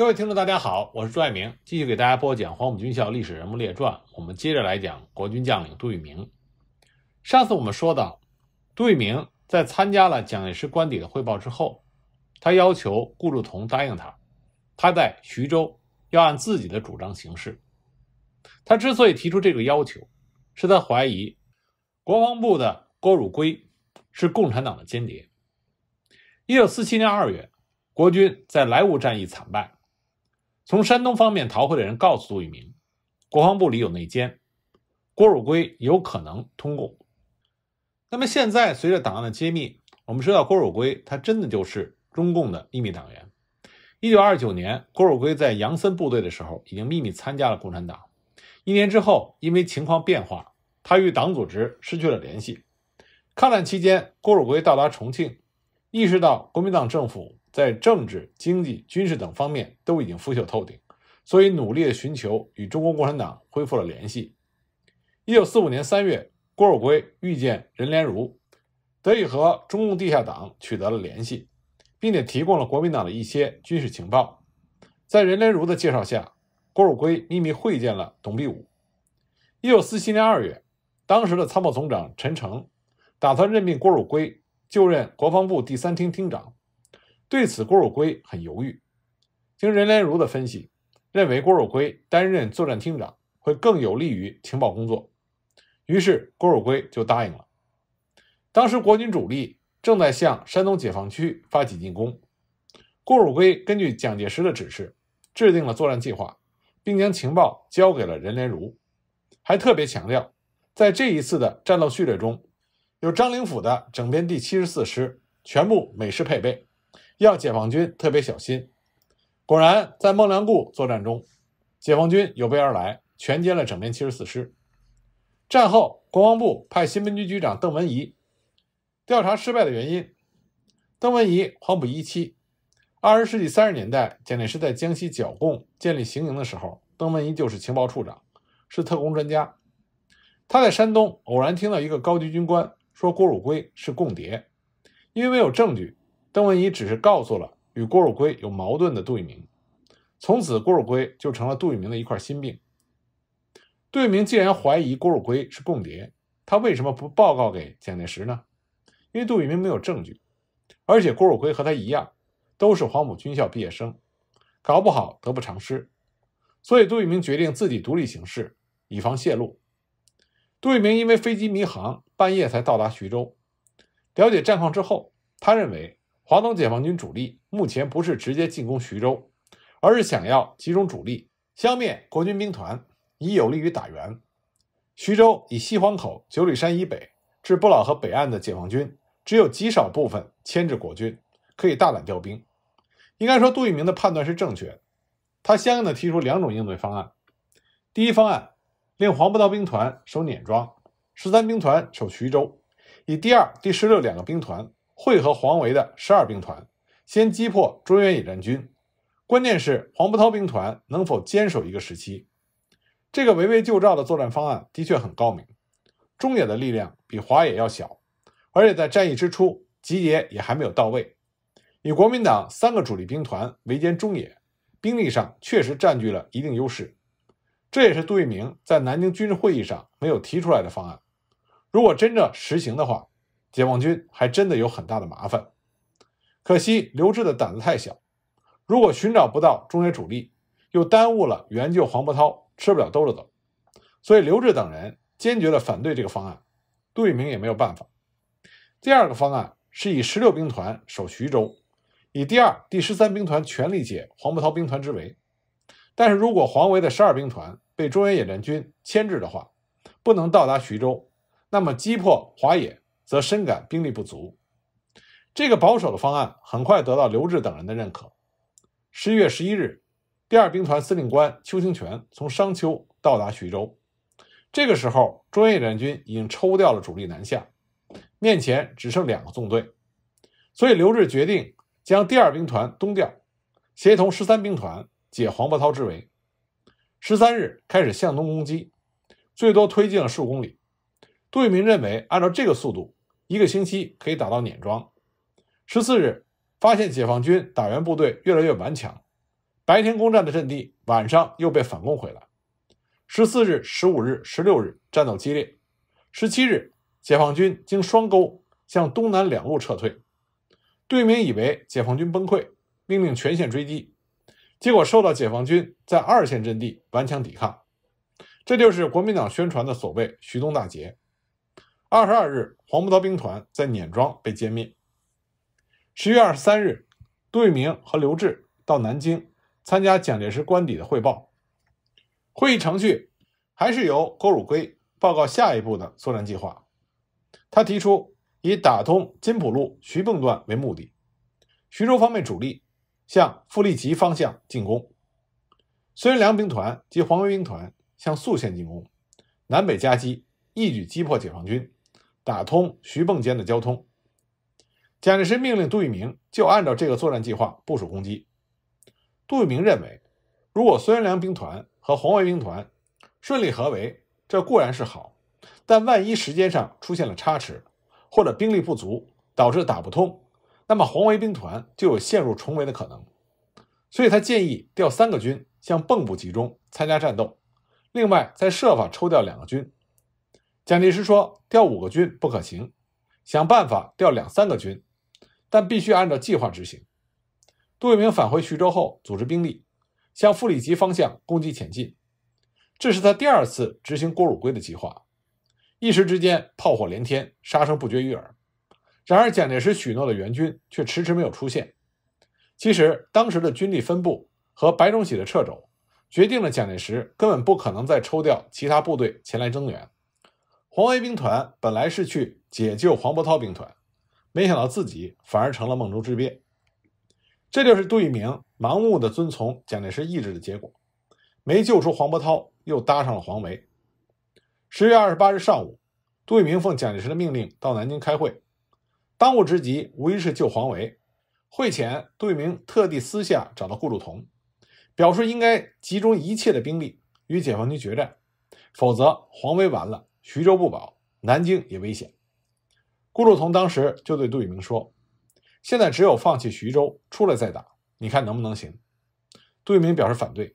各位听众，大家好，我是朱爱明，继续给大家播讲《黄埔军校历史人物列传》。我们接着来讲国军将领杜聿明。上次我们说到，杜聿明在参加了蒋介石官邸的汇报之后，他要求顾祝同答应他，他在徐州要按自己的主张行事。他之所以提出这个要求，是他怀疑国防部的郭汝瑰是共产党的间谍。一九四七年二月，国军在莱芜战役惨败。从山东方面逃回的人告诉杜聿明，国防部里有内奸，郭汝瑰有可能通共。那么现在随着档案的揭秘，我们知道郭汝瑰他真的就是中共的秘密党员。一九二九年，郭汝瑰在杨森部队的时候，已经秘密参加了共产党。一年之后，因为情况变化，他与党组织失去了联系。抗战期间，郭汝瑰到达重庆，意识到国民党政府。在政治、经济、军事等方面都已经腐朽透顶，所以努力地寻求与中国共产党恢复了联系。1945年3月，郭汝瑰遇见任连如，得以和中共地下党取得了联系，并且提供了国民党的一些军事情报。在任连如的介绍下，郭汝瑰秘密会见了董必武。1947年2月，当时的参谋总长陈诚打算任命郭汝瑰就任国防部第三厅厅长。对此，郭汝瑰很犹豫。经任连如的分析，认为郭汝瑰担任作战厅长会更有利于情报工作，于是郭汝瑰就答应了。当时，国军主力正在向山东解放区发起进攻，郭汝瑰根据蒋介石的指示，制定了作战计划，并将情报交给了任连如，还特别强调，在这一次的战斗序列中，有张灵甫的整编第七十四师，全部美式配备。要解放军特别小心。果然，在孟良崮作战中，解放军有备而来，全歼了整编七十四师。战后，国防部派新兵局局长邓文仪调查失败的原因。邓文仪，黄埔一期，二十世纪三十年代，蒋介石在江西剿共建立行营的时候，邓文仪就是情报处长，是特工专家。他在山东偶然听到一个高级军官说郭汝瑰是共谍，因为没有证据。邓文仪只是告诉了与郭汝瑰有矛盾的杜聿明，从此郭汝瑰就成了杜聿明的一块心病。杜聿明既然怀疑郭汝瑰是共谍，他为什么不报告给蒋介石呢？因为杜聿明没有证据，而且郭汝瑰和他一样，都是黄埔军校毕业生，搞不好得不偿失，所以杜聿明决定自己独立行事，以防泄露。杜聿明因为飞机迷航，半夜才到达徐州。了解战况之后，他认为。华东解放军主力目前不是直接进攻徐州，而是想要集中主力消灭国军兵团，以有利于打援。徐州以西黄口、九里山以北至不老河北岸的解放军只有极少部分牵制国军，可以大胆调兵。应该说，杜聿明的判断是正确的，他相应的提出两种应对方案。第一方案，令黄伯韬兵团守碾庄，十三兵团守徐州，以第二、第十六两个兵团。会合黄维的十二兵团，先击破中原野战军。关键是黄伯韬兵团能否坚守一个时期。这个围魏救赵的作战方案的确很高明。中野的力量比华野要小，而且在战役之初集结也还没有到位。以国民党三个主力兵团围歼中野，兵力上确实占据了一定优势。这也是杜聿明在南京军事会议上没有提出来的方案。如果真正实行的话。解放军还真的有很大的麻烦，可惜刘志的胆子太小，如果寻找不到中原主力，又耽误了援救黄伯韬，吃不了兜着走。所以刘志等人坚决的反对这个方案，杜聿明也没有办法。第二个方案是以十六兵团守徐州，以第二、第十三兵团全力解黄伯韬兵团之围。但是如果黄维的十二兵团被中原野战军牵制的话，不能到达徐州，那么击破华野。则深感兵力不足，这个保守的方案很快得到刘志等人的认可。十一月十一日，第二兵团司令官邱清泉从商丘到达徐州。这个时候，中野战军已经抽调了主力南下，面前只剩两个纵队，所以刘志决定将第二兵团东调，协同十三兵团解黄伯韬之围。十三日开始向东攻击，最多推进了数公里。杜聿明认为，按照这个速度。一个星期可以打到碾庄。十四日，发现解放军打援部队越来越顽强，白天攻占的阵地，晚上又被反攻回来。十四日、十五日、十六日战斗激烈。十七日，解放军经双沟向东南两路撤退，对名以为解放军崩溃，命令全线追击，结果受到解放军在二线阵地顽强抵抗。这就是国民党宣传的所谓“徐东大捷”。二十二日，黄慕陶兵团在碾庄被歼灭。十月二十三日，杜聿明和刘峙到南京参加蒋介石官邸的汇报。会议程序还是由郭汝瑰报告下一步的作战计划。他提出以打通金浦路徐蚌段为目的，徐州方面主力向富力集方向进攻，孙良兵团及黄维兵团向宿县进攻，南北夹击，一举击破解放军。打通徐蚌间的交通。蒋介石命令杜聿明就按照这个作战计划部署攻击。杜聿明认为，如果孙元良兵团和红卫兵团顺利合围，这固然是好；但万一时间上出现了差池，或者兵力不足导致打不通，那么红卫兵团就有陷入重围的可能。所以他建议调三个军向蚌埠集中参加战斗，另外再设法抽调两个军。蒋介石说：“调五个军不可行，想办法调两三个军，但必须按照计划执行。”杜聿明返回徐州后，组织兵力向傅里吉方向攻击前进。这是他第二次执行郭汝瑰的计划。一时之间，炮火连天，杀声不绝于耳。然而，蒋介石许诺的援军却迟迟没有出现。其实，当时的军力分布和白崇禧的掣肘，决定了蒋介石根本不可能再抽调其他部队前来增援。黄维兵团本来是去解救黄伯韬兵团，没想到自己反而成了梦中之鳖。这就是杜聿明盲目地遵从蒋介石意志的结果，没救出黄伯韬，又搭上了黄维。十月二十八日上午，杜聿明奉蒋介石的命令到南京开会，当务之急无疑是救黄维。会前，杜聿明特地私下找到顾祝同，表示应该集中一切的兵力与解放军决战，否则黄维完了。徐州不保，南京也危险。顾祝同当时就对杜聿明说：“现在只有放弃徐州，出来再打，你看能不能行？”杜聿明表示反对，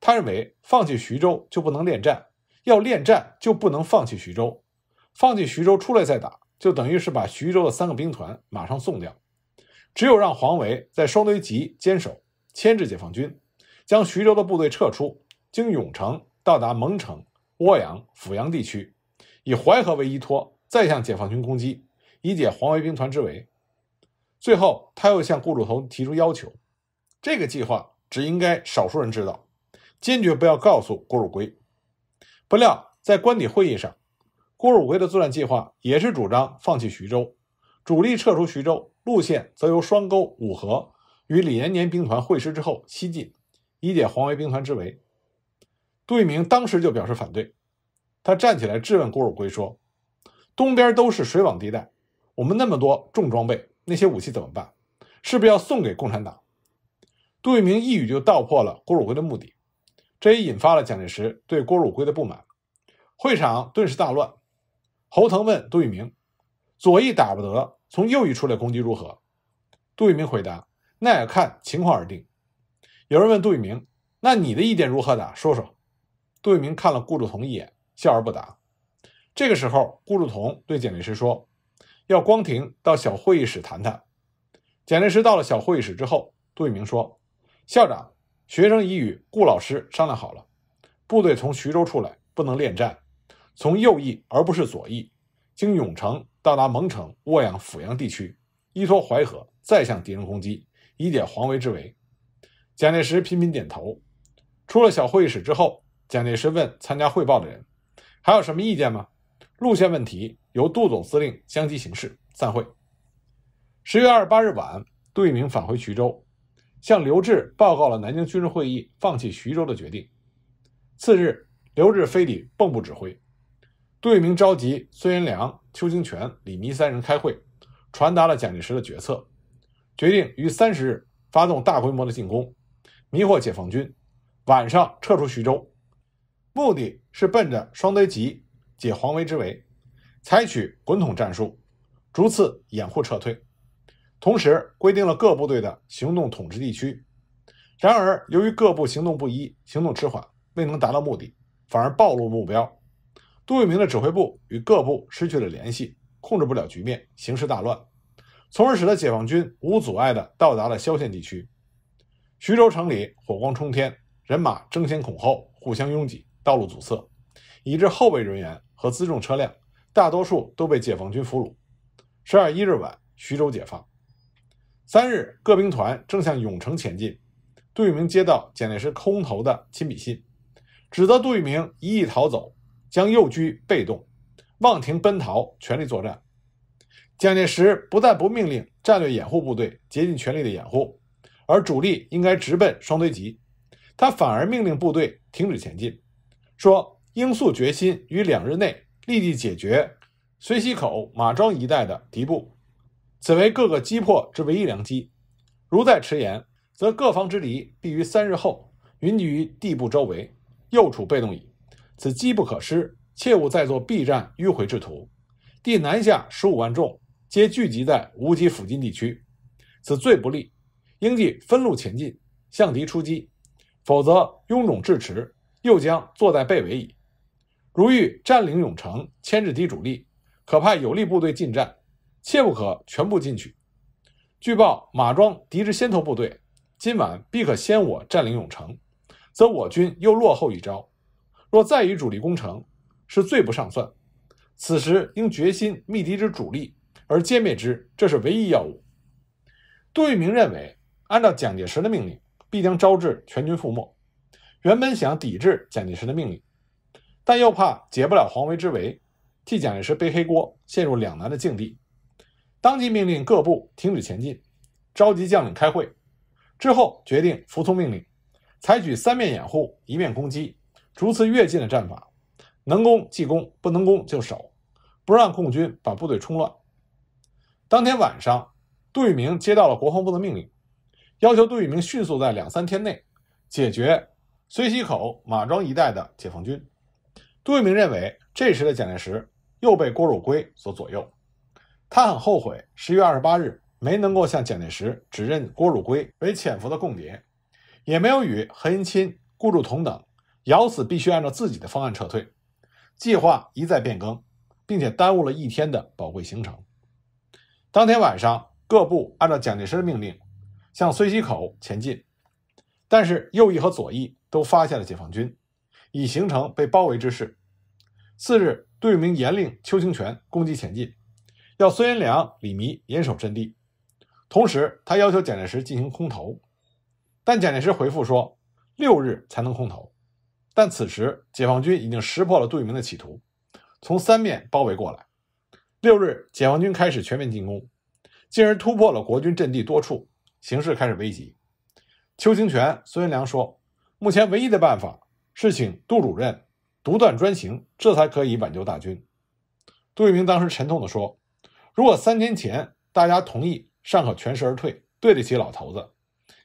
他认为放弃徐州就不能恋战，要恋战就不能放弃徐州。放弃徐州出来再打，就等于是把徐州的三个兵团马上送掉。只有让黄维在双堆集坚守，牵制解放军，将徐州的部队撤出，经永城到达蒙城、涡阳、阜阳地区。以淮河为依托，再向解放军攻击，以解黄维兵团之围。最后，他又向顾汝同提出要求：这个计划只应该少数人知道，坚决不要告诉郭汝瑰。不料，在官邸会议上，郭汝瑰的作战计划也是主张放弃徐州，主力撤出徐州，路线则由双沟、五河与李延年兵团会师之后西进，以解黄维兵团之围。杜聿明当时就表示反对。他站起来质问郭汝瑰说：“东边都是水网地带，我们那么多重装备，那些武器怎么办？是不是要送给共产党？”杜聿明一语就道破了郭汝瑰的目的，这也引发了蒋介石对郭汝瑰的不满。会场顿时大乱。侯腾问杜聿明：“左翼打不得，从右翼出来攻击如何？”杜聿明回答：“那也看情况而定。”有人问杜聿明：“那你的意见如何打？说说。”杜聿明看了顾祝同一眼。笑而不答。这个时候，顾祝同对蒋介石说：“要光庭到小会议室谈谈。”蒋介石到了小会议室之后，杜聿明说：“校长，学生已与顾老师商量好了，部队从徐州出来不能恋战，从右翼而不是左翼，经永城到达蒙城、涡阳、阜阳地区，依托淮河，再向敌人攻击，以解黄维之围。”蒋介石频频点头。出了小会议室之后，蒋介石问参加汇报的人。还有什么意见吗？路线问题由杜总司令相机行事。散会。十月二十八日晚，杜聿明返回徐州，向刘峙报告了南京军事会议放弃徐州的决定。次日，刘峙飞抵蚌埠指挥，杜聿明召集孙元良、邱清泉、李弥三人开会，传达了蒋介石的决策，决定于三十日发动大规模的进攻，迷惑解放军，晚上撤出徐州。目的是奔着双堆集解黄维之围，采取滚筒战术，逐次掩护撤退，同时规定了各部队的行动统治地区。然而，由于各部行动不一，行动迟缓，未能达到目的，反而暴露目标。杜聿明的指挥部与各部失去了联系，控制不了局面，形势大乱，从而使得解放军无阻碍地到达了萧县地区。徐州城里火光冲天，人马争先恐后，互相拥挤。道路阻塞，以致后备人员和辎重车辆大多数都被解放军俘虏。十二一日晚，徐州解放。三日，各兵团正向永城前进。杜聿明接到蒋介石空投的亲笔信，指责杜聿明一意逃走，将右军被动，妄停奔逃，全力作战。蒋介石不但不命令战略掩护部队竭尽全力的掩护，而主力应该直奔双堆集，他反而命令部队停止前进。说应速决心于两日内立即解决绥西口马庄一带的敌部，此为各个击破之唯一良机。如再迟延，则各方之敌必于三日后云集于地部周围，又处被动矣。此机不可失，切勿再作避战迂回之图。地南下十五万众，皆聚集在无极附近地区，此最不利。应即分路前进，向敌出击，否则臃肿至迟。又将坐在背围矣。如欲占领永城，牵制敌主力，可派有力部队进战，切不可全部进去。据报，马庄敌之先头部队今晚必可先我占领永城，则我军又落后一招。若再与主力攻城，是最不上算。此时应决心密敌之主力而歼灭之，这是唯一要务。杜聿明认为，按照蒋介石的命令，必将招致全军覆没。原本想抵制蒋介石的命令，但又怕解不了黄维之围，替蒋介石背黑锅，陷入两难的境地。当即命令各部停止前进，召集将领开会，之后决定服从命令，采取三面掩护、一面攻击，逐次越进的战法，能攻即攻，不能攻就守，不让共军把部队冲乱。当天晚上，杜聿明接到了国防部的命令，要求杜聿明迅速在两三天内解决。绥西口马庄一带的解放军，杜聿明认为，这时的蒋介石又被郭汝瑰所左右，他很后悔十月二十八日没能够向蒋介石指认郭汝瑰为潜伏的共谍，也没有与何应钦、顾祝同等，咬死必须按照自己的方案撤退，计划一再变更，并且耽误了一天的宝贵行程。当天晚上，各部按照蒋介石的命令向绥西口前进，但是右翼和左翼。都发现了解放军，已形成被包围之势。次日，杜聿明严令邱清泉攻击前进，要孙元良、李弥严守阵地。同时，他要求蒋介石进行空投，但蒋介石回复说六日才能空投。但此时，解放军已经识破了杜聿明的企图，从三面包围过来。六日，解放军开始全面进攻，进而突破了国军阵地多处，形势开始危急。邱清泉、孙元良说。目前唯一的办法是请杜主任独断专行，这才可以挽救大军。杜聿明当时沉痛地说：“如果三天前大家同意，尚可全身而退，对得起老头子；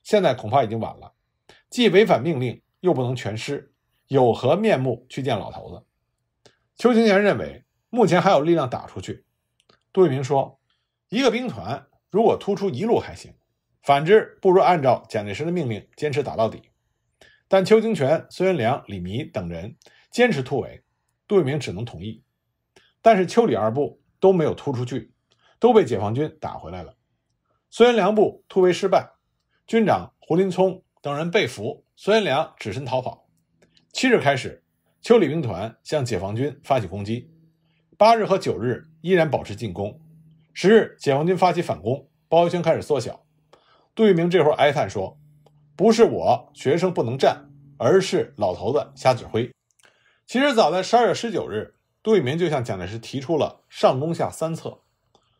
现在恐怕已经晚了，既违反命令，又不能全师，有何面目去见老头子？”邱清泉认为，目前还有力量打出去。杜聿明说：“一个兵团如果突出一路还行，反之，不如按照蒋介石的命令，坚持打到底。”但邱清泉、孙元良、李弥等人坚持突围，杜聿明只能同意。但是邱李二部都没有突出去，都被解放军打回来了。孙元良部突围失败，军长胡林聪等人被俘，孙元良只身逃跑。七日开始，邱李兵团向解放军发起攻击，八日和九日依然保持进攻。十日，解放军发起反攻，包围圈开始缩小。杜聿明这会儿哀叹说。不是我学生不能站，而是老头子瞎指挥。其实早在十二月十九日，杜聿明就向蒋介石提出了上中下三策：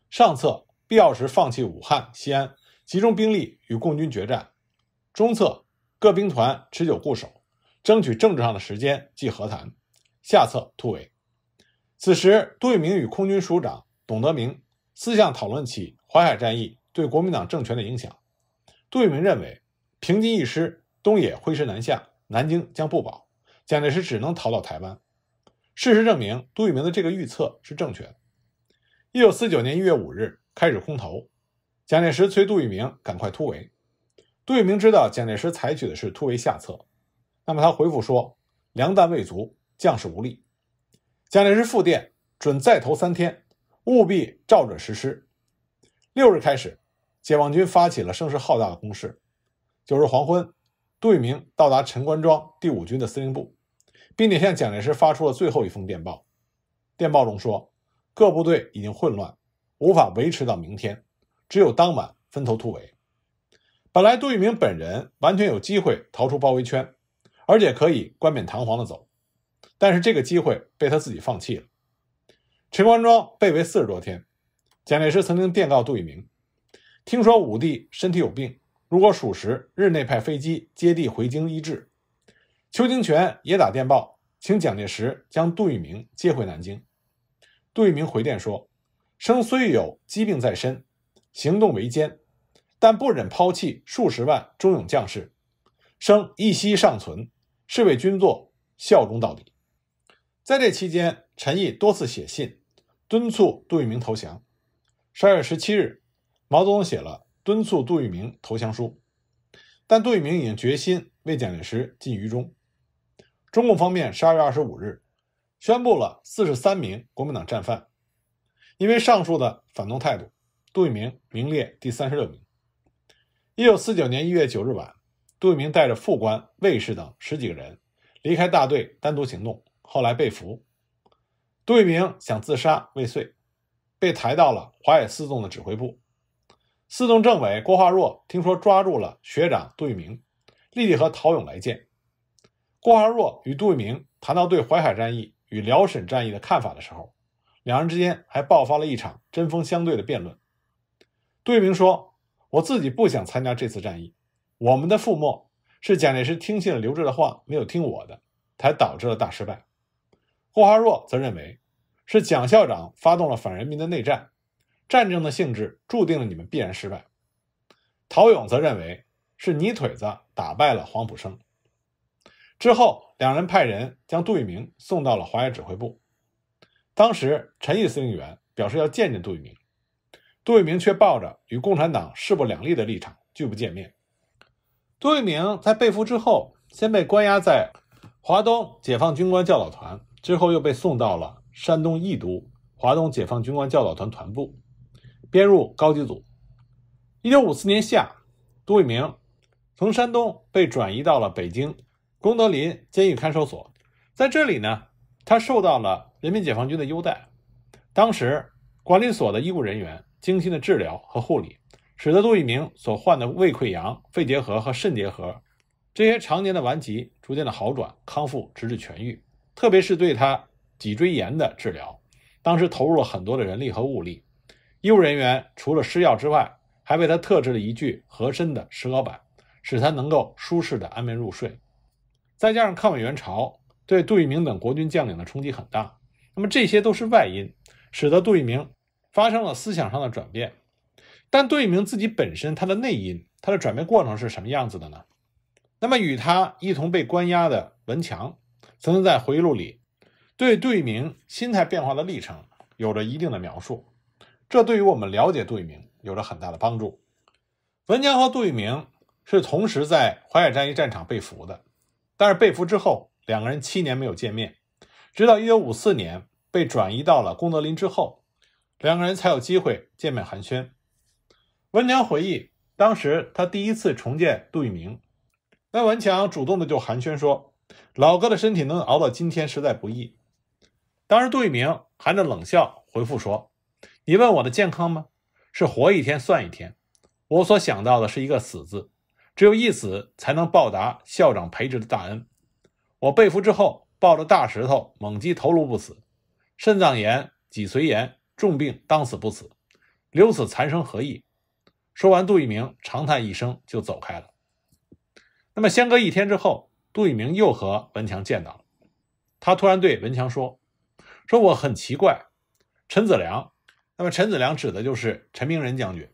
上策必要时放弃武汉、西安，集中兵力与共军决战；中策各兵团持久固守，争取政治上的时间，即和谈；下策突围。此时，杜聿明与空军署长董德明私下讨论起淮海战役对国民党政权的影响。杜聿明认为。平津一失，东野挥师南下，南京将不保，蒋介石只能逃到台湾。事实证明，杜聿明的这个预测是正确的。一九四九年一月五日开始空投，蒋介石催杜聿明赶快突围。杜聿明知道蒋介石采取的是突围下策，那么他回复说：粮弹未足，将士无力。蒋介石复电准再投三天，务必照准实施。六日开始，解放军发起了声势浩大的攻势。九日黄昏，杜聿明到达陈官庄第五军的司令部，并且向蒋介石发出了最后一封电报。电报中说：“各部队已经混乱，无法维持到明天，只有当晚分头突围。”本来，杜聿明本人完全有机会逃出包围圈，而且可以冠冕堂皇的走，但是这个机会被他自己放弃了。陈官庄被围四十多天，蒋介石曾经电告杜聿明：“听说武帝身体有病。”如果属实，日内派飞机接地回京医治。邱清泉也打电报请蒋介石将杜聿明接回南京。杜聿明回电说：“生虽有疾病在身，行动维艰，但不忍抛弃数十万忠勇将士，生一息尚存，是为军座效忠到底。”在这期间，陈毅多次写信敦促杜聿明投降。十二月十七日，毛泽东写了。敦促杜聿明投降书，但杜聿明已经决心为蒋介石尽余忠。中共方面十二月二十五日宣布了四十三名国民党战犯，因为上述的反动态度，杜聿明名列第三十六名。一九四九年一月九日晚，杜聿明带着副官、卫士等十几个人离开大队，单独行动，后来被俘。杜聿明想自杀未遂，被抬到了华野四纵的指挥部。四纵政委郭化若听说抓住了学长杜聿明，立即和陶勇来见。郭化若与杜聿明谈到对淮海战役与辽沈战役的看法的时候，两人之间还爆发了一场针锋相对的辩论。杜聿明说：“我自己不想参加这次战役，我们的覆没是蒋介石听信了刘志的话，没有听我的，才导致了大失败。”郭化若则认为，是蒋校长发动了反人民的内战。战争的性质注定了你们必然失败。陶勇则认为是泥腿子打败了黄浦生。之后，两人派人将杜聿明送到了华野指挥部。当时，陈毅司令员表示要见见杜聿明，杜聿明却抱着与共产党势不两立的立场拒不见面。杜聿明在被俘之后，先被关押在华东解放军官教导团，之后又被送到了山东益都华东解放军官教导团团部。编入高级组。一九五四年夏，杜聿明从山东被转移到了北京功德林监狱看守所，在这里呢，他受到了人民解放军的优待。当时，管理所的医务人员精心的治疗和护理，使得杜聿明所患的胃溃疡、肺结核和肾结核这些常年的顽疾逐渐的好转、康复，直至痊愈。特别是对他脊椎炎的治疗，当时投入了很多的人力和物力。医务人员除了施药之外，还为他特制了一具合身的石膏板，使他能够舒适的安眠入睡。再加上抗美援朝对杜聿明等国军将领的冲击很大，那么这些都是外因，使得杜聿明发生了思想上的转变。但杜聿明自己本身他的内因，他的转变过程是什么样子的呢？那么与他一同被关押的文强曾经在回忆录里对杜聿明心态变化的历程有着一定的描述。这对于我们了解杜聿明有着很大的帮助。文强和杜聿明是同时在淮海战役战场被俘的，但是被俘之后，两个人七年没有见面，直到1954年被转移到了功德林之后，两个人才有机会见面寒暄。文强回忆，当时他第一次重见杜聿明，那文强主动的就寒暄说：“老哥的身体能熬到今天实在不易。”当时杜聿明含着冷笑回复说。你问我的健康吗？是活一天算一天。我所想到的是一个死字，只有一死才能报答校长培植的大恩。我被俘之后，抱着大石头猛击头颅不死，肾脏炎、脊髓炎，重病当死不死，留此残生何益？说完，杜聿明长叹一声，就走开了。那么，相隔一天之后，杜聿明又和文强见到了。他突然对文强说：“说我很奇怪，陈子良。”那么陈子良指的就是陈明仁将军。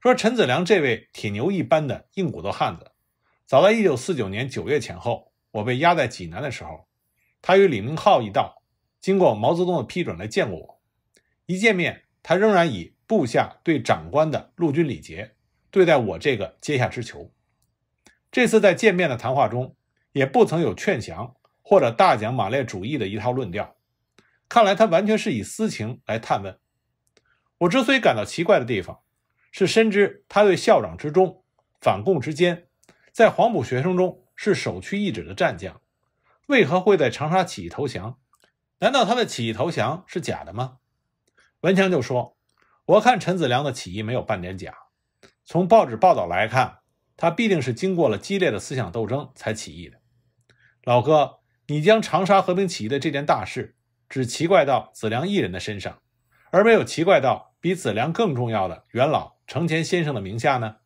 说陈子良这位铁牛一般的硬骨头汉子，早在一九四九年九月前后，我被押在济南的时候，他与李明浩一道，经过毛泽东的批准来见过我。一见面，他仍然以部下对长官的陆军礼节对待我这个阶下之囚。这次在见面的谈话中，也不曾有劝降或者大讲马列主义的一套论调。看来他完全是以私情来探问。我之所以感到奇怪的地方，是深知他对校长之忠，反共之间，在黄埔学生中是首屈一指的战将，为何会在长沙起义投降？难道他的起义投降是假的吗？文强就说：“我看陈子良的起义没有半点假，从报纸报道来看，他必定是经过了激烈的思想斗争才起义的。老哥，你将长沙和平起义的这件大事只奇怪到子良一人的身上。”而没有奇怪到比子良更重要的元老程前先生的名下呢？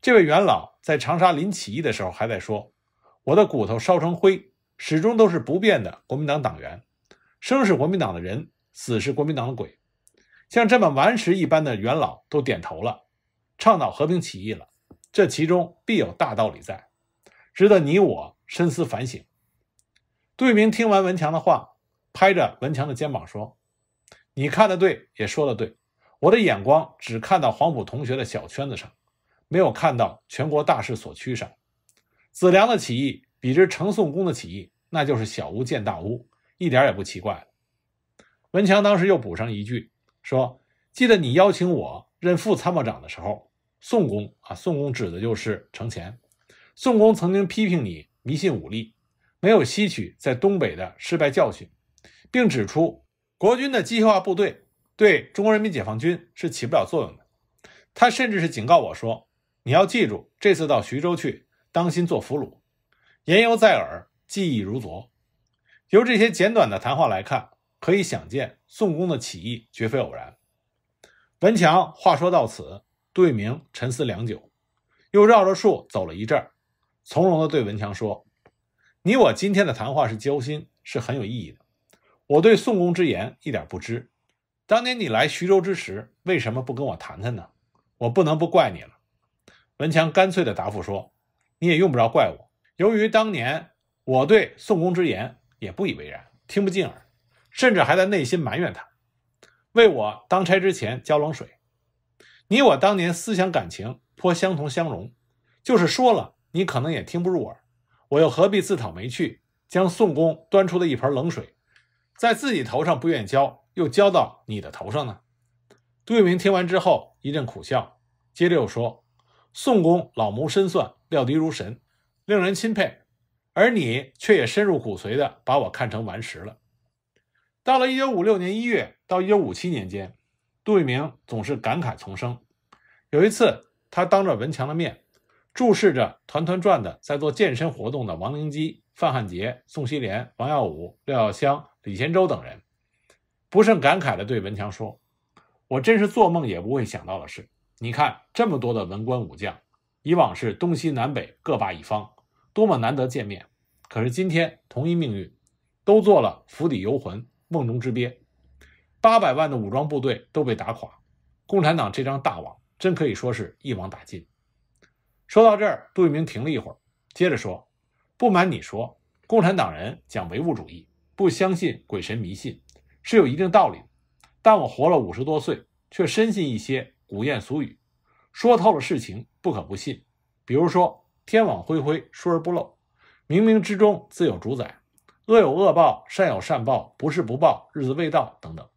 这位元老在长沙临起义的时候还在说：“我的骨头烧成灰，始终都是不变的国民党党员。生是国民党的人，死是国民党的鬼。”像这么顽石一般的元老都点头了，倡导和平起义了，这其中必有大道理在，值得你我深思反省。杜聿明听完文强的话，拍着文强的肩膀说。你看的对，也说的对，我的眼光只看到黄埔同学的小圈子上，没有看到全国大势所趋上。子良的起义比之程宋公的起义，那就是小巫见大巫，一点也不奇怪了。文强当时又补上一句说：“记得你邀请我任副参谋长的时候，宋公啊，宋公指的就是程潜。宋公曾经批评你迷信武力，没有吸取在东北的失败教训，并指出。”国军的机械化部队对中国人民解放军是起不了作用的。他甚至是警告我说：“你要记住，这次到徐州去，当心做俘虏。”言犹在耳，记忆如昨。由这些简短的谈话来看，可以想见宋公的起义绝非偶然。文强话说到此，杜聿明沉思良久，又绕着树走了一阵，从容地对文强说：“你我今天的谈话是交心，是很有意义的。”我对宋公之言一点不知。当年你来徐州之时，为什么不跟我谈谈呢？我不能不怪你了。文强干脆地答复说：“你也用不着怪我。由于当年我对宋公之言也不以为然，听不进耳，甚至还在内心埋怨他，为我当差之前浇冷水。你我当年思想感情颇相同相融，就是说了你可能也听不入耳，我又何必自讨没趣，将宋公端出了一盆冷水？”在自己头上不愿意交，又交到你的头上呢？杜聿明听完之后一阵苦笑，接着又说：“宋公老谋深算，料敌如神，令人钦佩，而你却也深入骨髓的把我看成顽石了。”到了1956年1月到1957年间，杜聿明总是感慨丛生。有一次，他当着文强的面，注视着团团转的在做健身活动的王灵基。范汉杰、宋希濂、王耀武、廖耀湘、李贤洲等人不胜感慨地对文强说：“我真是做梦也不会想到的事。你看，这么多的文官武将，以往是东西南北各霸一方，多么难得见面。可是今天，同一命运，都做了府邸游魂、梦中之鳖。八百万的武装部队都被打垮，共产党这张大网真可以说是一网打尽。”说到这儿，杜聿明停了一会儿，接着说。不瞒你说，共产党人讲唯物主义，不相信鬼神迷信，是有一定道理。但我活了五十多岁，却深信一些古谚俗语，说透了事情不可不信。比如说“天网恢恢，疏而不漏”，“冥冥之中自有主宰”，“恶有恶报，善有善报，不是不报，日子未到”等等，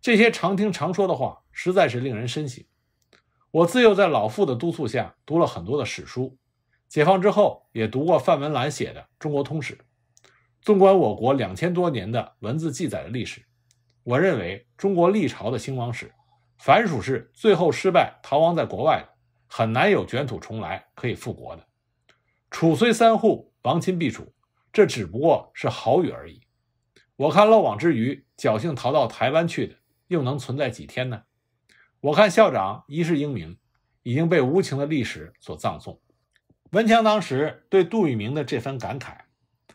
这些常听常说的话，实在是令人深省。我自幼在老父的督促下，读了很多的史书。解放之后，也读过范文澜写的《中国通史》。纵观我国两千多年的文字记载的历史，我认为中国历朝的兴亡史，凡属是最后失败、逃亡在国外的，很难有卷土重来、可以复国的。楚虽三户，亡秦必楚，这只不过是好语而已。我看漏网之鱼，侥幸逃到台湾去的，又能存在几天呢？我看校长一世英名，已经被无情的历史所葬送。文强当时对杜聿明的这番感慨，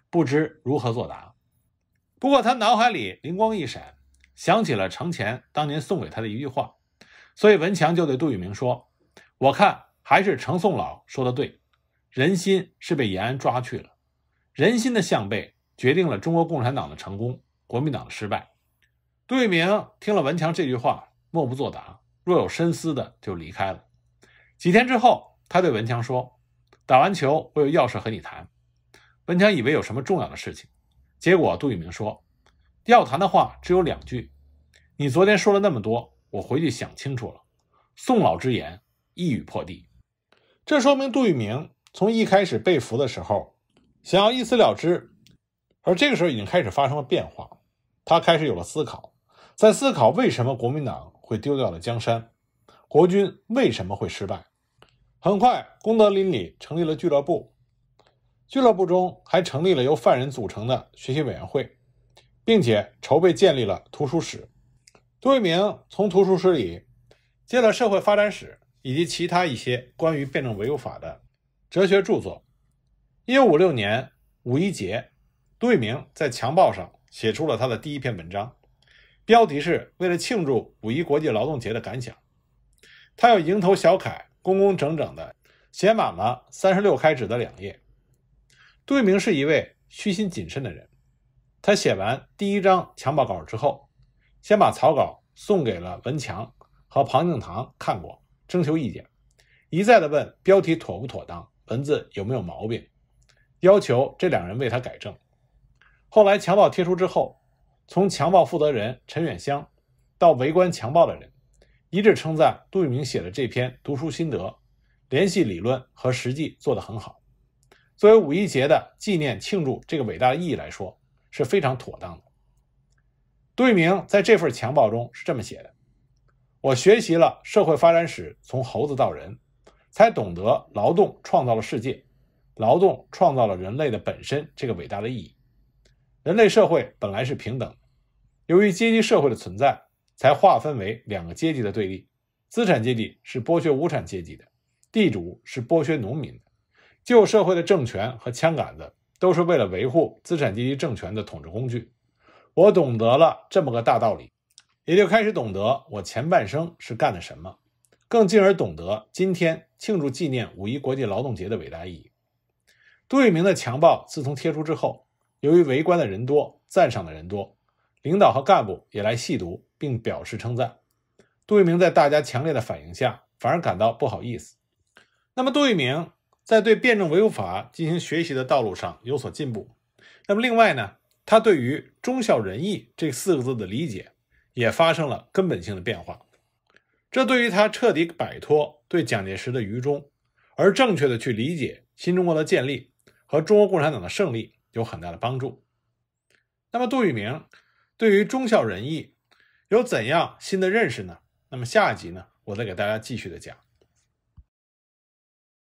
不知如何作答。不过他脑海里灵光一闪，想起了程潜当年送给他的一句话，所以文强就对杜聿明说：“我看还是程宋老说的对，人心是被延安抓去了，人心的向背决定了中国共产党的成功，国民党的失败。”杜聿明听了文强这句话，默不作答，若有深思的就离开了。几天之后，他对文强说。打完球，我有要事和你谈。文强以为有什么重要的事情，结果杜聿明说：“要谈的话只有两句。你昨天说了那么多，我回去想清楚了。”宋老之言一语破地，这说明杜聿明从一开始被俘的时候，想要一死了之，而这个时候已经开始发生了变化，他开始有了思考，在思考为什么国民党会丢掉了江山，国军为什么会失败。很快，功德林里成立了俱乐部，俱乐部中还成立了由犯人组成的学习委员会，并且筹备建立了图书室。杜聿明从图书室里借了《社会发展史》以及其他一些关于辩证唯物法的哲学著作。一九五六年五一节，杜聿明在墙报上写出了他的第一篇文章，标题是为了庆祝五一国际劳动节的感想。他要迎头小楷。工工整整的写满了三十六开纸的两页。杜聿明是一位虚心谨慎的人，他写完第一张强报稿之后，先把草稿送给了文强和庞敬堂看过，征求意见，一再地问标题妥不妥当，文字有没有毛病，要求这两人为他改正。后来强报贴出之后，从强报负责人陈远香到围观强报的人。一致称赞杜聿明写的这篇读书心得，联系理论和实际做得很好。作为五一节的纪念庆祝，这个伟大的意义来说是非常妥当的。杜聿明在这份强报中是这么写的：“我学习了社会发展史，从猴子到人，才懂得劳动创造了世界，劳动创造了人类的本身这个伟大的意义。人类社会本来是平等，由于阶级社会的存在。”才划分为两个阶级的对立，资产阶级是剥削无产阶级的，地主是剥削农民的，旧社会的政权和枪杆子都是为了维护资产阶级政权的统治工具。我懂得了这么个大道理，也就开始懂得我前半生是干了什么，更进而懂得今天庆祝纪念五一国际劳动节的伟大意义。杜聿明的强暴，自从贴出之后，由于围观的人多，赞赏的人多，领导和干部也来细读。并表示称赞。杜聿明在大家强烈的反应下，反而感到不好意思。那么，杜聿明在对辩证唯物法进行学习的道路上有所进步。那么，另外呢，他对于忠孝仁义这四个字的理解也发生了根本性的变化。这对于他彻底摆脱对蒋介石的愚忠，而正确的去理解新中国的建立和中国共产党的胜利有很大的帮助。那么，杜聿明对于忠孝仁义。有怎样新的认识呢？那么下一集呢，我再给大家继续的讲。